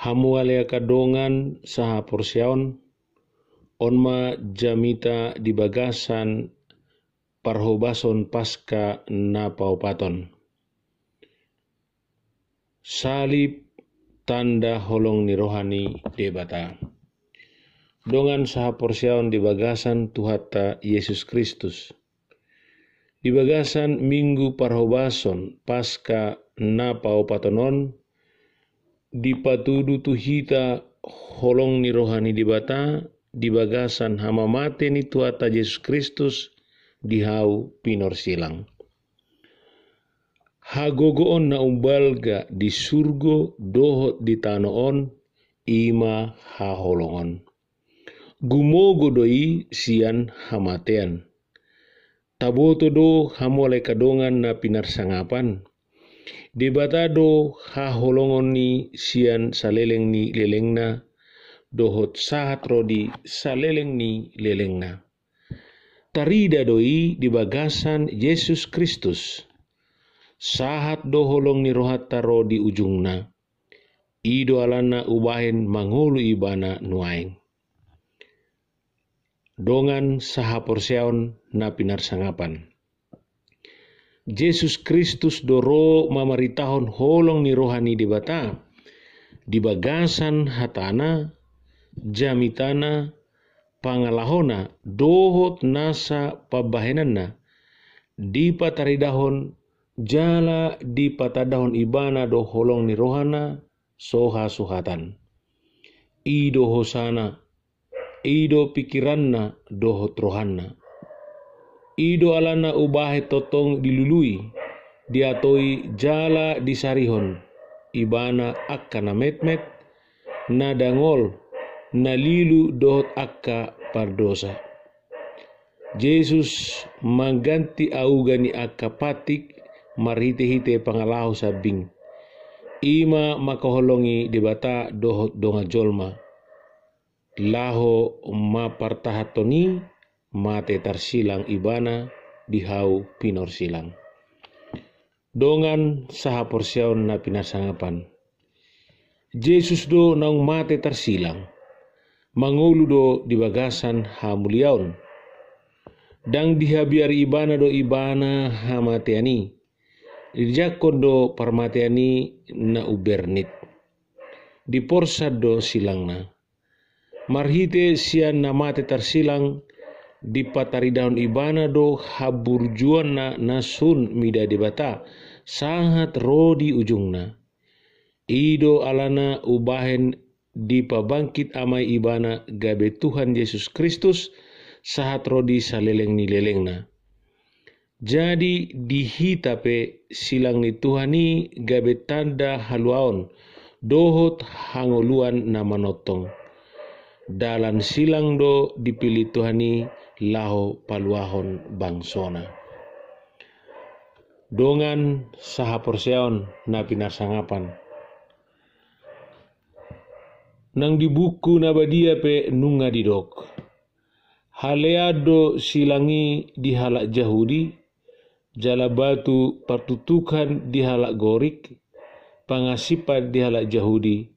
hamuale kadongan saha porsion onma jamita di bagasan parhobason pasca paupaton Salib tanda holong nirohani rohani debata. Dongan saha porsion di bagasan Tuhata Yesus Kristus. Di bagasan minggu parhobason pasca napau patonon dipatudu tu holong ni rohani di di bagasan hama mate ni tuata Yesus Kristus dihau pinor silang. Hagogoon na umbalga di surgo dohot di tanoon ima haholongon. Gumogo doi sian hamatean. Taboto do hamole kadongan na pinarsangapan. Debatado ha holongon ni sian saleleng ni na. dohot sahat rodi saleleng ni na. Tarida doi di bagasan Yesus Kristus. Sahat doholong ni rohat taro di ujungna. Ido alana ubahin mangulu ibana nuaing. Dongan seon na pinarsangapan. Yesus Kristus doro mamaritahon holong ni rohani di bata di bagasan hatana jamitana pangalahona dohot nasa pabahenana di pataridahon jala di patadahon ibana do holong ni rohana soha suhatan ido hosana ido pikiranna dohot rohana ido alana ubahe totong dilului diatoi jala disarihon ibana akka na metmet na dangol na lilu dohot akka pardosa Jesus mangganti au gani akka patik marhite-hite pangalahu sabing ima makaholongi debata dohot donga jolma laho partahatoni mate tersilang ibana dihau pinor silang. Dongan saha porsion na pinasangapan. Yesus do nang mate tersilang. Mangulu do bagasan hamuliaun. Dang dihabiar ibana do ibana hamateani. Dijakon do parmateani na ubernit. porsa do silangna. Marhite sian na mate tarsilang di patari daun ibana do habur juana nasun mida debata sangat rodi ujungna ido alana ubahen di pabangkit amai ibana gabe Tuhan Yesus Kristus sahat rodi saleleng ni lelengna. Jadi dihitape silang ni Tuhan ni gabe tanda haluaon dohot hangoluan nama notong. Dalam silang do dipilih Tuhan ni laho paluahon bangsona. Dongan saha porseon na pinasangapan. Nang di buku nabadia pe nunga didok. Haleado silangi dihalak jahudi, jala batu partutukan dihalak gorik, pangasipan dihalak jahudi,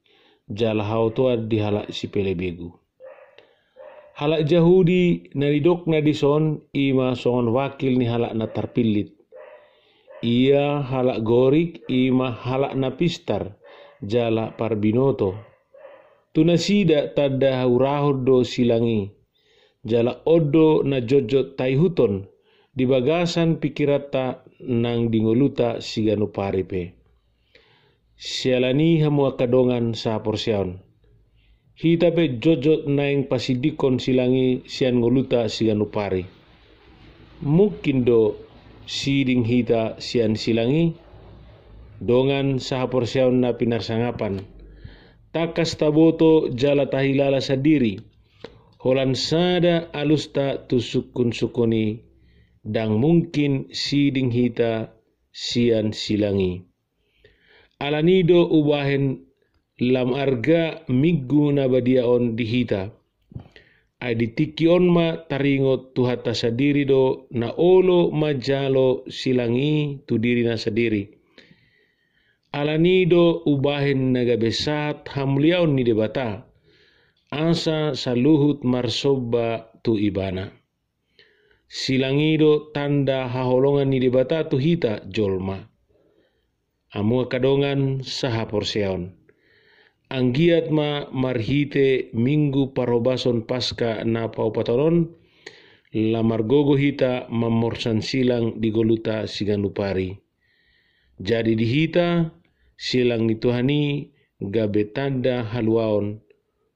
jala hautuan dihalak sipelebegu. pelebegu. Halak jahudi dok na dison ima songon wakil ni halak na tarpilit. Ia halak gorik ima halak na pistar jala parbinoto. Tunasida tada do silangi. Jala odo na jojot taihuton di bagasan pikirata nang dingoluta siganu paripe. Sialani hamua kadongan sa porsyon hitape jojo naeng pasidikon silangi sian ngoluta sian upari. Mungkin do siding hita sian silangi dongan sahapor siaun na pinarsangapan. Takas taboto jala tahilala sadiri. Holan sada alusta tusukun sukuni dang mungkin siding hita sian silangi. Alanido ubahen lam arga nabadia on dihita. Aditikion ma taringo tuhata sadiri do na olo majalo silangi tu diri na sadiri. Alani do ubahin nagabesat hamliaon ni debata. Ansa saluhut marsoba tu ibana. Silangi do tanda haholongan ni debata tu hita jolma. Amua kadongan saha porseon Anggiat ma marhite minggu parobason pasca na paupatoron la margogo hita mamorsan silang digoluta siganupari. Jadi di hita silang nituhani gabe tanda haluaon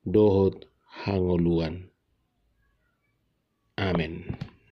dohot hangoluan. Amen.